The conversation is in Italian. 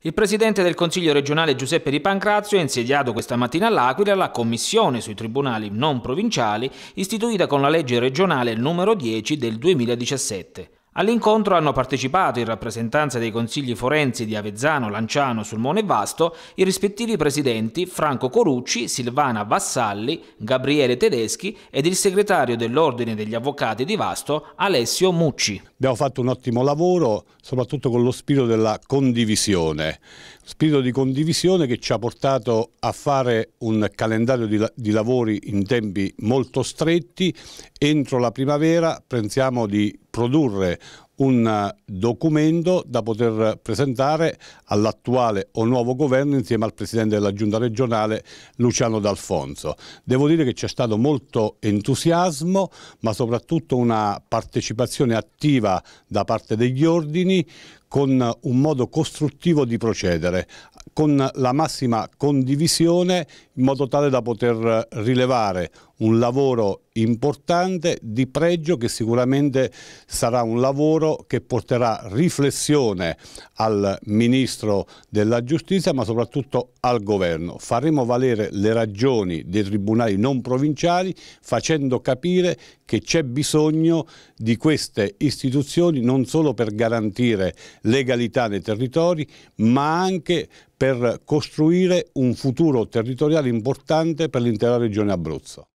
Il presidente del Consiglio regionale Giuseppe Di Pancrazio ha insediato questa mattina all'Aquila la commissione sui tribunali non provinciali istituita con la legge regionale numero 10 del 2017. All'incontro hanno partecipato in rappresentanza dei consigli forensi di Avezzano, Lanciano, Sulmone e Vasto i rispettivi presidenti Franco Corucci, Silvana Vassalli, Gabriele Tedeschi ed il segretario dell'Ordine degli Avvocati di Vasto Alessio Mucci. Abbiamo fatto un ottimo lavoro, soprattutto con lo spirito della condivisione, spirito di condivisione che ci ha portato a fare un calendario di, di lavori in tempi molto stretti. Entro la primavera pensiamo di produrre un eh, documento da poter presentare all'attuale o nuovo governo insieme al presidente della giunta regionale Luciano D'Alfonso. Devo dire che c'è stato molto entusiasmo ma soprattutto una partecipazione attiva da parte degli ordini con un modo costruttivo di procedere, con la massima condivisione in modo tale da poter rilevare un lavoro importante di pregio che sicuramente sarà un lavoro che porterà riflessione al Ministro della Giustizia ma soprattutto al Governo. Faremo valere le ragioni dei tribunali non provinciali facendo capire che c'è bisogno di queste istituzioni non solo per garantire legalità nei territori, ma anche per costruire un futuro territoriale importante per l'intera regione Abruzzo.